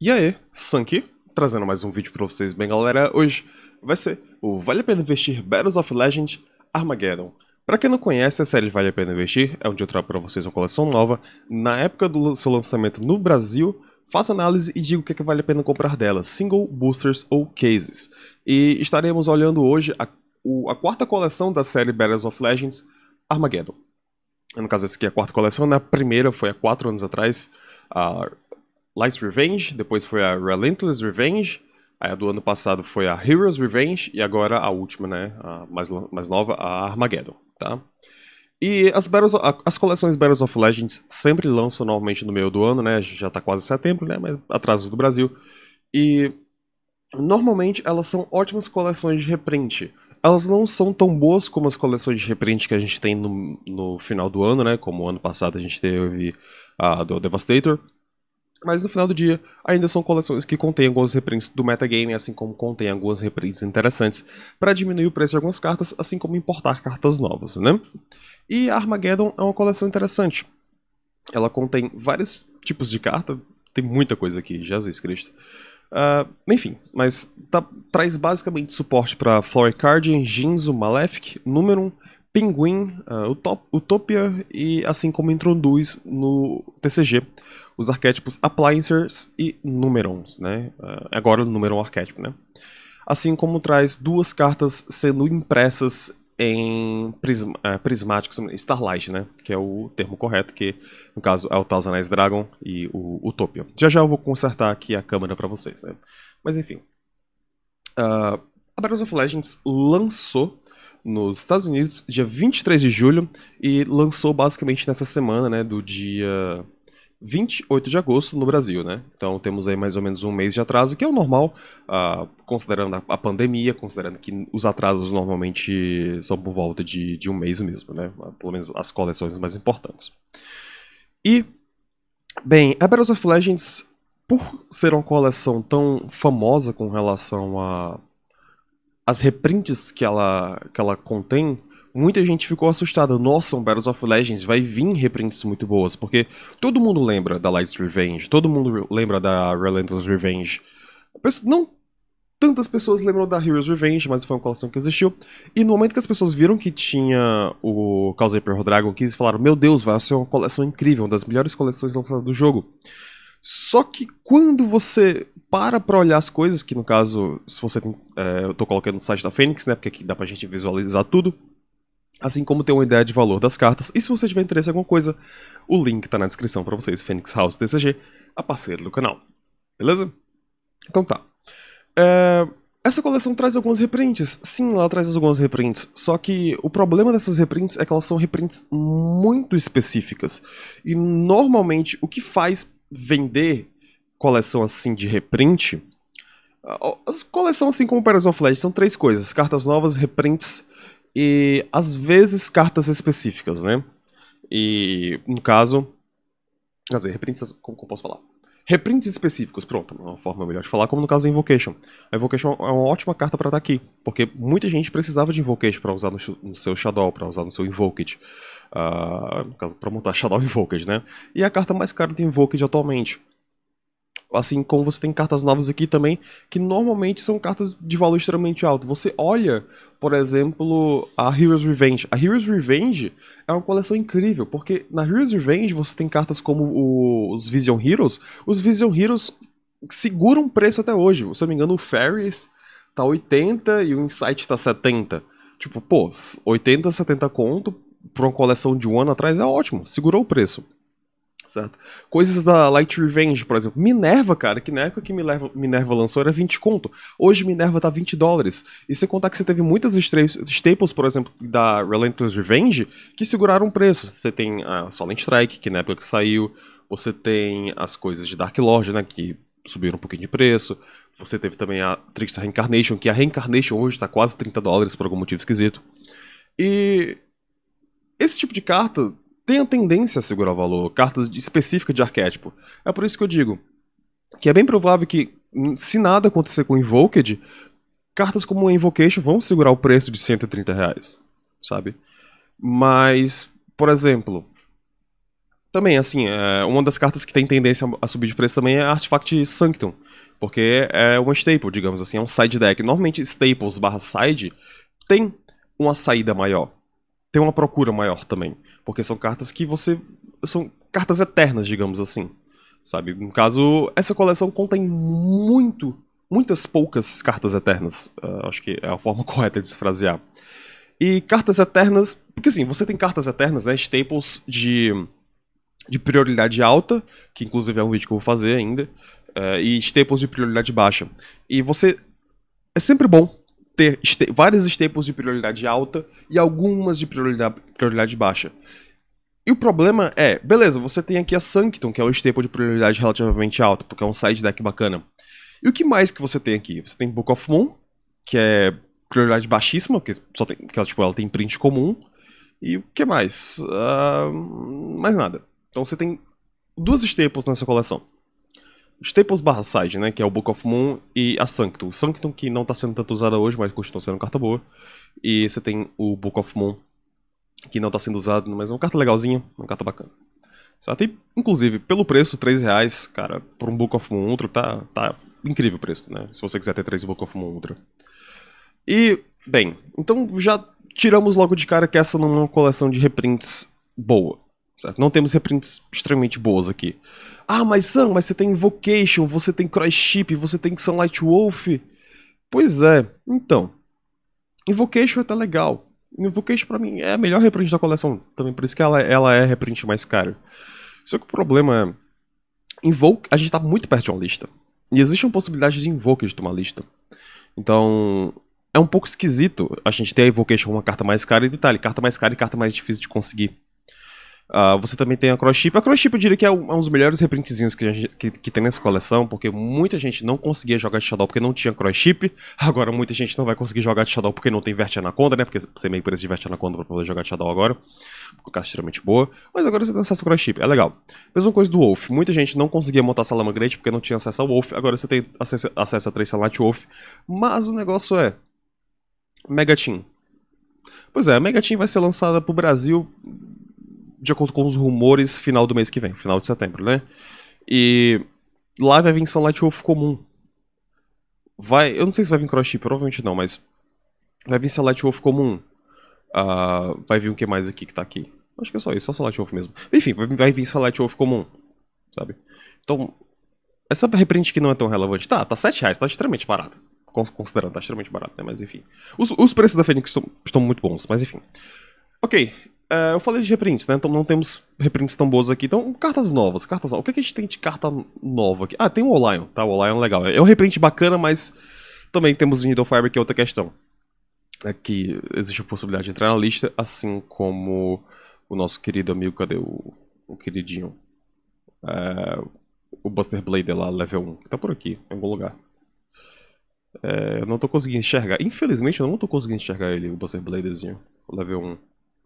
E aí, Sanki, trazendo mais um vídeo pra vocês, bem galera, hoje vai ser o Vale a Pena Investir Battles of Legend Armageddon. Pra quem não conhece, a série Vale a Pena Investir é onde eu trago pra vocês uma coleção nova, na época do seu lançamento no Brasil, faço análise e digo o que, é que vale a pena comprar dela, single, boosters ou cases. E estaremos olhando hoje a, a quarta coleção da série Battles of Legends, Armageddon. No caso, essa aqui é a quarta coleção, né? A primeira foi há quatro anos atrás, a ah, Lights Revenge, depois foi a Relentless Revenge, aí a do ano passado foi a Heroes Revenge e agora a última, né, a mais, mais nova, a Armageddon, tá? E as, Battles, as coleções Battles of Legends sempre lançam normalmente no meio do ano, né? Já tá quase setembro, né? Mas atraso do Brasil. E normalmente elas são ótimas coleções de reprint. Elas não são tão boas como as coleções de reprint que a gente tem no, no final do ano, né? Como ano passado a gente teve a do Devastator, mas no final do dia, ainda são coleções que contêm alguns reprints do metagame, assim como contém algumas reprints interessantes, para diminuir o preço de algumas cartas, assim como importar cartas novas, né? E Armageddon é uma coleção interessante. Ela contém vários tipos de carta, tem muita coisa aqui, Jesus Cristo. Uh, enfim, mas tá, traz basicamente suporte para Guardian, Jinzo, Malefic, Numerum, Pinguim, uh, Utopia e assim como introduz no TCG os arquétipos appliances e numerons, né? Eh, agora o numeron arquétipo, né? Assim como traz duas cartas sendo impressas em prism, uh, eh, prismáticos, Starlight, né? Que é o termo correto, que no caso é o Thousand Eyes Dragon e o Utopia. Já já eu vou consertar aqui a câmera para vocês, né? Mas enfim. Uh, a Battles of Legends lançou nos Estados Unidos dia 23 de julho e lançou basicamente nessa semana, né? Do dia 28 de agosto no Brasil, né? Então temos aí mais ou menos um mês de atraso, que é o normal, uh, considerando a, a, pandemia, considerando que os atrasos normalmente são por volta de, de um mês mesmo, né? Ah, pelo menos as coleções mais importantes. E, bem, a Battles of Legends, por ser uma coleção tão famosa com relação a as reprints que ela, que ela contém, muita gente ficou assustada. Nossa, um Battles of Legends vai vir reprints muito boas, porque todo mundo lembra da Light's Revenge, todo mundo lembra da Relentless Revenge. Não tantas pessoas lembram da Heroes Revenge, mas foi uma coleção que existiu. E no momento que as pessoas viram que tinha o Causei Pearl Dragon, que eles falaram: Meu Deus, vai ser uma coleção incrível, uma das melhores coleções lançadas do jogo. Só que quando você para pra olhar as coisas, que no caso, se você é, eu tô colocando no site da Fênix, né? Porque aqui dá pra gente visualizar tudo assim como ter uma ideia de valor das cartas. E se você tiver interesse em alguma coisa, o link está na descrição para vocês, Phoenix House TCG, a parceira do canal. Beleza? Então tá. É... Essa coleção traz algumas reprints. Sim, ela traz algumas reprints. Só que o problema dessas reprints é que elas são reprints muito específicas. E normalmente o que faz vender coleção assim de reprint. As coleção assim como Paris of Flash são três coisas: cartas novas, reprints e às vezes cartas específicas, né? E no caso, quer dizer, reprints, como, como posso falar? Reprints específicos, pronto, uma forma melhor de falar, como no caso da Invocation. A Invocation é uma ótima carta para estar tá aqui, porque muita gente precisava de Invocation para usar no, no, seu Shadow, para usar no seu Invoked. Uh, no caso, para montar Shadow Invoked, né? E é a carta mais cara do Invoked atualmente. Assim como você tem cartas novas aqui também, que normalmente são cartas de valor extremamente alto. Você olha, por exemplo, a Heroes Revenge. A Heroes Revenge é uma coleção incrível, porque na Heroes Revenge você tem cartas como os Vision Heroes. Os Vision Heroes seguram um preço até hoje. Se eu não me engano, o Ferris tá 80 e o Insight tá 70. Tipo, pô, 80, 70 conto para uma coleção de um ano atrás é ótimo, segurou o preço. Certo. Coisas da Light Revenge, por exemplo. Minerva, cara, que na época que Minerva, Minerva lançou era 20 conto. Hoje Minerva tá 20 dólares. E se contar que você teve muitas staples, por exemplo, da Relentless Revenge, que seguraram preço. Você tem a Solent Strike, que na época que saiu. Você tem as coisas de Dark Lord, né, que subiram um pouquinho de preço. Você teve também a Trickster Reincarnation, que a Reincarnation hoje tá quase 30 dólares por algum motivo esquisito. E esse tipo de carta tem a tendência a segurar valor, cartas específicas de arquétipo. É por isso que eu digo que é bem provável que, hum, se nada acontecer com Invoked, cartas como Invocation vão segurar o preço de 130 reais, sabe? Mas, por exemplo, também, assim, é, uma das cartas que tem tendência a subir de preço também é Artifact Sanctum, porque é uma staple, digamos assim, é um side deck. Normalmente, staples barra side tem uma saída maior, tem uma procura maior também. Porque são cartas que você. São cartas eternas, digamos assim. Sabe? No caso, essa coleção contém muito. Muitas poucas cartas eternas. Uh, acho que é a forma correta de se frasear. E cartas eternas. Porque assim, você tem cartas eternas, né? Staples de. De prioridade alta, que inclusive é um vídeo que eu vou fazer ainda, uh, e staples de prioridade baixa. E você. É sempre bom ter este, várias staples de prioridade alta e algumas de prioridade, prioridade baixa. E o problema é, beleza, você tem aqui a Sanctum, que é um staple de prioridade relativamente alta, porque é um side deck bacana. E o que mais que você tem aqui? Você tem Book of Moon, que é prioridade baixíssima, porque só tem, que ela, tipo, ela tem print comum. E o que mais? Uh, mais nada. Então você tem duas staples nessa coleção. Staples barra side, né? Que é o Book of Moon e a Sanctum. Sanctum que não está sendo tanto usada hoje, mas continua sendo carta boa. E você tem o Book of Moon, que não está sendo usado, mas é uma carta legalzinha, uma carta bacana. Certo? E, inclusive, pelo preço, 3 reais, cara, por um Book of Moon Ultra, tá, tá incrível o preço, né? Se você quiser ter 3 Book of Moon Ultra. E, bem, então já tiramos logo de cara que essa não é uma coleção de reprints boa. Certo? Não temos reprints extremamente boas aqui. Ah, mas Sam, mas você tem Invocation, você tem Cross Ship, você tem Sunlight Wolf. Pois é, então. Invocation é até legal. Invocation para mim é a melhor reprint da coleção, também por isso que ela, ela é reprint mais cara. Só que o problema é. Invoke, a gente tá muito perto de uma lista. E existe uma possibilidade de Invocation de uma lista. Então, é um pouco esquisito a gente ter a Evocation uma carta mais cara e detalhe, carta mais cara e carta mais difícil de conseguir. Uh, você também tem a Crosschip. A Crosschip eu diria que é um, é um dos melhores reprintzinhos que, que, que, tem nessa coleção, porque muita gente não conseguia jogar de Shadow porque não tinha Crosschip. Agora muita gente não vai conseguir jogar de Shadow porque não tem Verte Anaconda, né? Porque você meio preço de Verte Anaconda pra poder jogar de Shadow agora. Porque é extremamente boa. Mas agora você tem acesso ao Crosschip, é legal. Mesma coisa do Wolf. Muita gente não conseguia montar Salama Great porque não tinha acesso ao Wolf. Agora você tem acesso, acesso a 3 Salat Wolf. Mas o negócio é. Mega Team. Pois é, a Mega Team vai ser lançada pro Brasil de acordo com os rumores, final do mês que vem, final de setembro, né? E lá vai vir Light Wolf comum. Vai, eu não sei se vai vir Crosschip, provavelmente não, mas vai vir Light Wolf comum. Uh, vai vir o que mais aqui que tá aqui? Acho que é só isso, só Light Wolf mesmo. Enfim, vai, vai vir Light Wolf comum, sabe? Então, essa reprint que não é tão relevante, tá, tá 7 reais, tá extremamente barato considerando, tá extremamente barato, né? Mas enfim. Os, os preços da Fênix estão muito bons, mas enfim. Ok, é, eu falei de reprints, né? Então não temos reprints tão boas aqui. Então, cartas novas, cartas novas. O que, é que a gente tem de carta nova aqui? Ah, tem o Olion, tá? O Olion é legal. É um reprint bacana, mas também temos o Needle Fiber, que é outra questão. É que existe a possibilidade de entrar na lista, assim como o nosso querido amigo, cadê o, o queridinho? É, o Buster Blader lá, level 1, que tá por aqui, em algum lugar. É, eu não tô conseguindo enxergar. Infelizmente, eu não tô conseguindo enxergar ele, o Buster Bladerzinho, level 1.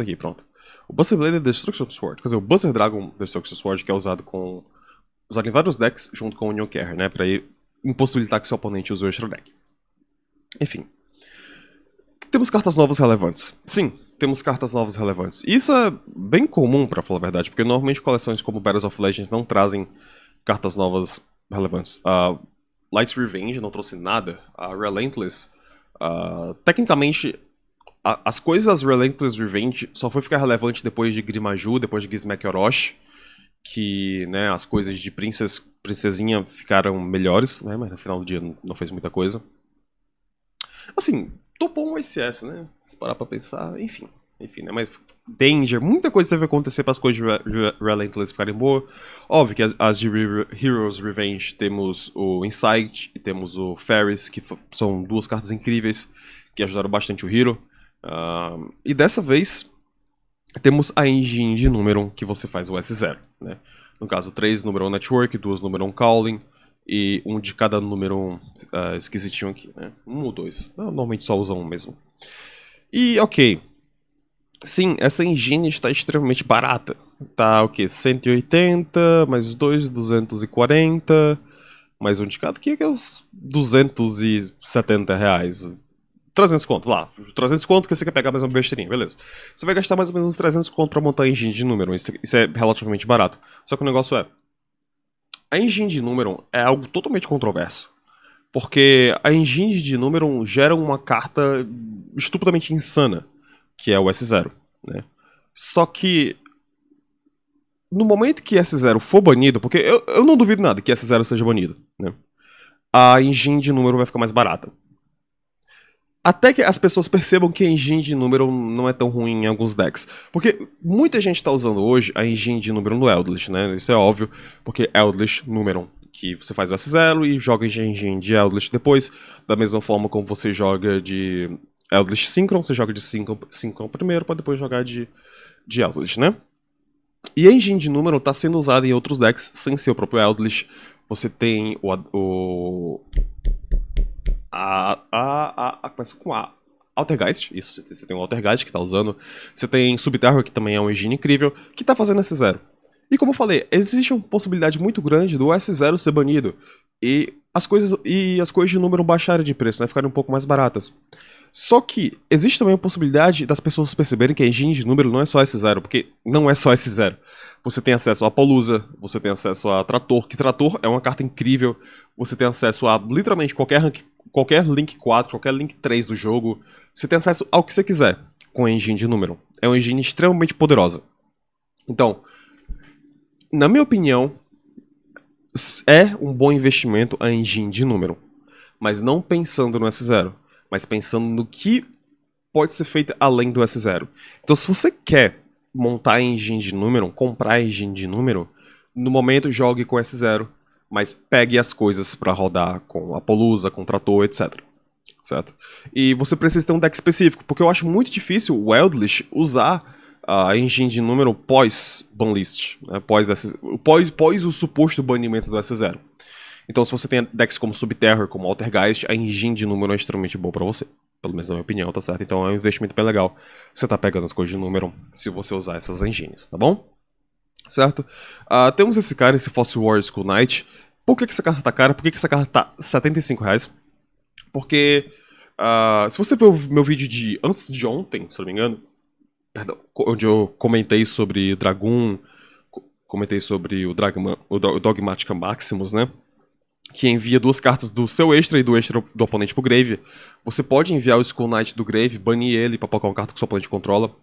Aqui, pronto. O Buster Blade é Destruction Sword. Quer dizer, o Buster Dragon Destruction Sword, que é usado com. usado em vários decks junto com o Union Care, né? Pra impossibilitar que seu oponente use o extra deck. Enfim. Temos cartas novas relevantes. Sim, temos cartas novas relevantes. isso é bem comum, para falar a verdade, porque normalmente coleções como Battles of Legends não trazem cartas novas relevantes. A uh, Light's Revenge não trouxe nada. A uh, Relentless. Uh, tecnicamente, a, as coisas Relentless Revenge só foi ficar relevante depois de Grimaju, depois de Gizmek Orochi, que né, as coisas de princes, princesinha ficaram melhores, né, mas no final do dia não, não fez muita coisa. Assim, topou um ICS, né? Se parar pra pensar, enfim. Enfim, né? Mas Danger, muita coisa deve acontecer para as coisas de Re Re Relentless ficarem boas. Óbvio que as, as de Re Heroes Revenge temos o Insight e temos o Ferris, que são duas cartas incríveis que ajudaram bastante o Hero. Uh, e dessa vez, temos a engine de número que você faz o S0. Né? No caso, 3 número 1 network, 2 número 1 calling e um de cada número uh, ah, esquisitinho aqui. Né? Um ou dois. Eu normalmente só usa um mesmo. E ok. Sim, essa engine está extremamente barata. Tá o que? 180, mais 2, 240, mais um de cada. O que é que é os 270 reais? 300 conto, lá. 300 conto que você quer pegar mais uma besteirinha, beleza. Você vai gastar mais ou menos uns 300 conto pra montar a engine de número. Isso, isso é relativamente barato. Só que o negócio é. A engine de número é algo totalmente controverso. Porque a engine de número gera uma carta estupidamente insana, que é o S0. Né? Só que no momento que S0 for banido, porque eu, eu não duvido nada que S0 seja banido, né? A engine de número vai ficar mais barata até que as pessoas percebam que a engine de número não é tão ruim em alguns decks. Porque muita gente está usando hoje a engine de número no Eldritch, né? Isso é óbvio, porque Eldritch número que você faz o S0 e joga em engine de Eldritch depois, da mesma forma como você joga de Eldritch Synchron, você joga de Synchron, Synchron primeiro para depois jogar de, de Eldritch, né? E a engine de número está sendo usada em outros decks sem ser o próprio Eldritch. Você tem o, o a, a, a, começa com A. Altergeist, isso, você tem o Altergeist que tá usando, você tem Subterra, que também é um engine incrível, que tá fazendo S0. E como eu falei, existe uma possibilidade muito grande do S0 ser banido e as coisas e as coisas de número baixarem de preço, né, ficarem um pouco mais baratas. Só que existe também a possibilidade das pessoas perceberem que a engine de número não é só S0, porque não é só S0. Você tem acesso a Palusa, você tem acesso a Trator, que Trator é uma carta incrível, você tem acesso a literalmente qualquer rank qualquer link 4, qualquer link 3 do jogo, você tem acesso ao que você quiser com a engine de número. É uma engine extremamente poderosa. Então, na minha opinião, é um bom investimento a engine de número. Mas não pensando no S0, mas pensando no que pode ser feito além do S0. Então, se você quer montar a engine de número, comprar a engine de número, no momento jogue com S0, mas pegue as coisas para rodar com a polusa, com o trator, etc. Certo? E você precisa ter um deck específico, porque eu acho muito difícil o Wildlish usar a engine de número pós banlist, né? pós, pós, pós o suposto banimento do S0. Então, se você tem decks como Subterror, como Altergeist, a engine de número é extremamente boa para você. Pelo menos na minha opinião, tá certo? Então é um investimento bem legal. Você tá pegando as coisas de número se você usar essas engines, tá bom? certo? Uh, temos esse cara, esse Fossil War School Knight. Por que, que essa carta tá cara? Por que, que essa carta tá 75 reais? Porque, uh, se você ver o meu vídeo de antes de ontem, se não me engano, perdão, onde eu comentei sobre Dragon, comentei sobre o, Dragma, o Dogmatica Maximus, né? Que envia duas cartas do seu extra e do extra do oponente pro Grave. Você pode enviar o Skull Knight do Grave, banir ele pra colocar uma carta que o seu oponente controla.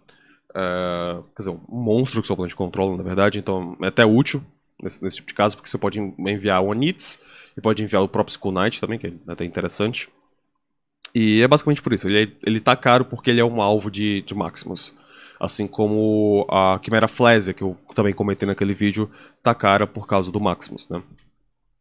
É, quer dizer, um monstro que seu de controla, na verdade, então é até útil nesse, nesse tipo de caso, porque você pode enviar o Onitz e pode enviar o próprio Skull Knight também, que é até interessante. E é basicamente por isso. Ele, é, ele tá caro porque ele é um alvo de, de Maximus. Assim como a Chimera Flésia, que eu também comentei naquele vídeo, tá cara por causa do Maximus, né?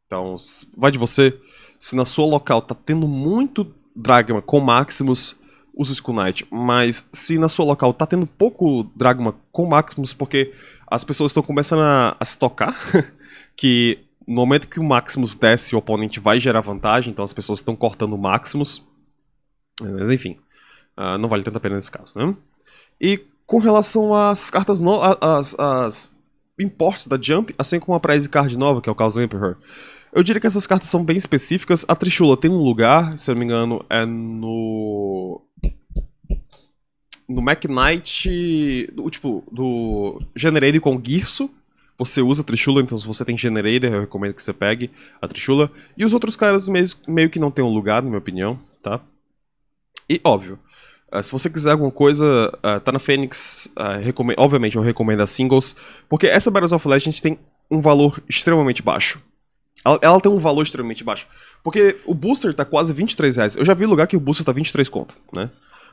Então, vai de você. Se na sua local tá tendo muito Dragma com Maximus, os Skull Knight, mas se na sua local tá tendo pouco Dragma com Maximus, porque as pessoas estão começando a, a, se tocar, que no momento que o Maximus desce, o oponente vai gerar vantagem, então as pessoas estão cortando o Maximus. É, mas enfim, uh, não vale tanta pena nesse caso, né? E com relação às cartas novas, às, às imports da Jump, assim como a Prize Card nova, que é o caso do Emperor, eu diria que essas cartas são bem específicas. A Trishula tem um lugar, se eu não me engano, é no no Knight do, tipo, do Generator com Girso, você usa trichula então se você tem Generator, eu recomendo que você pegue a trichula E os outros caras meio, meio que não tem um lugar, na minha opinião, tá? E, óbvio, eh, se você quiser alguma coisa, eh, tá na Fênix, eh, obviamente eu recomendo as singles, porque essa Battles of Legends tem um valor extremamente baixo. Ela, ela, tem um valor extremamente baixo. Porque o booster tá quase 23 reais. Eu já vi lugar que o booster tá 23 conto, né?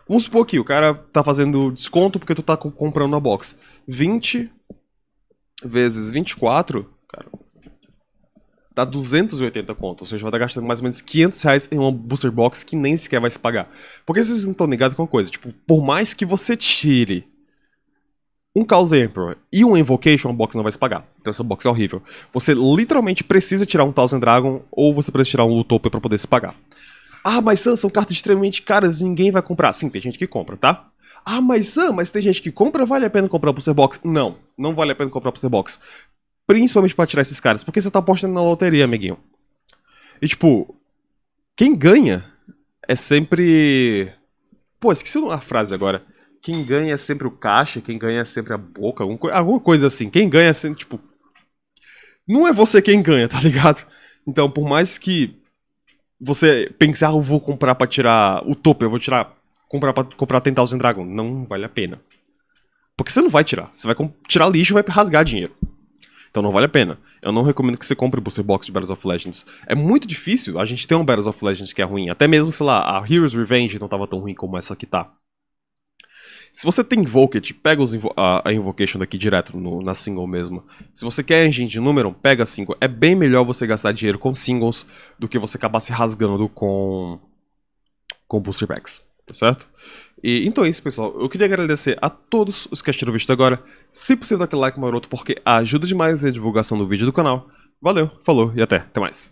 Vamos supor que o cara tá fazendo desconto porque tu tá comprando a box. 20 vezes 24, cara, dá 280 conto. Ou seja, vai estar gastando mais ou menos 500 reais em uma booster box que nem sequer vai se pagar. Porque vocês não estão ligados com uma coisa. Tipo, por mais que você tire um Chaos Emperor e um Invocation, a box não vai se pagar. Então essa box é horrível. Você literalmente precisa tirar um Thousand Dragon ou você precisa tirar um Utopia para poder se pagar. Ah, mas Sam, são cartas extremamente caras e ninguém vai comprar. Sim, tem gente que compra, tá? Ah, mas Sam, mas tem gente que compra, vale a pena comprar o Booster Box? Não, não vale a pena comprar o Booster Box. Principalmente pra tirar esses caras, porque você tá apostando na loteria, amiguinho. E tipo, quem ganha é sempre. Pô, esqueci uma frase agora. Quem ganha é sempre o caixa, quem ganha é sempre a boca, alguma coisa assim. Quem ganha é sempre, tipo. Não é você quem ganha, tá ligado? Então, por mais que você pensar, ah, eu vou comprar para tirar o topo, eu vou tirar comprar para comprar os Dragon, não vale a pena. Porque você não vai tirar, você vai tirar lixo e vai rasgar dinheiro. Então não vale a pena. Eu não recomendo que você compre o booster box de Battles of Legends. É muito difícil a gente ter um Battles of Legends que é ruim. Até mesmo, sei lá, a Heroes Revenge não tava tão ruim como essa que tá. Se você tem Invoked, pega invo a, a, Invocation daqui direto no, na single mesmo. Se você quer engine de número, pega single. É bem melhor você gastar dinheiro com singles do que você acabar se rasgando com, com booster packs, tá certo? E, então é isso, pessoal. Eu queria agradecer a todos os que assistiram o vídeo até agora. Se possível, dá aquele like maroto, porque ajuda demais na divulgação do vídeo do canal. Valeu, falou e até, até mais.